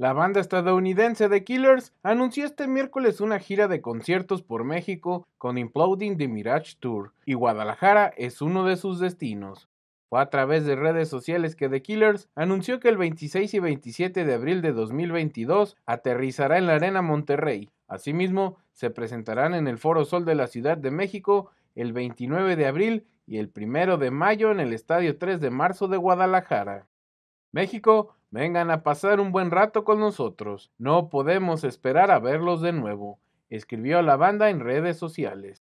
La banda estadounidense The Killers anunció este miércoles una gira de conciertos por México con Imploding the Mirage Tour y Guadalajara es uno de sus destinos. Fue a través de redes sociales que The Killers anunció que el 26 y 27 de abril de 2022 aterrizará en la Arena Monterrey. Asimismo, se presentarán en el Foro Sol de la Ciudad de México el 29 de abril y el 1 de mayo en el Estadio 3 de Marzo de Guadalajara. México Vengan a pasar un buen rato con nosotros. No podemos esperar a verlos de nuevo, escribió la banda en redes sociales.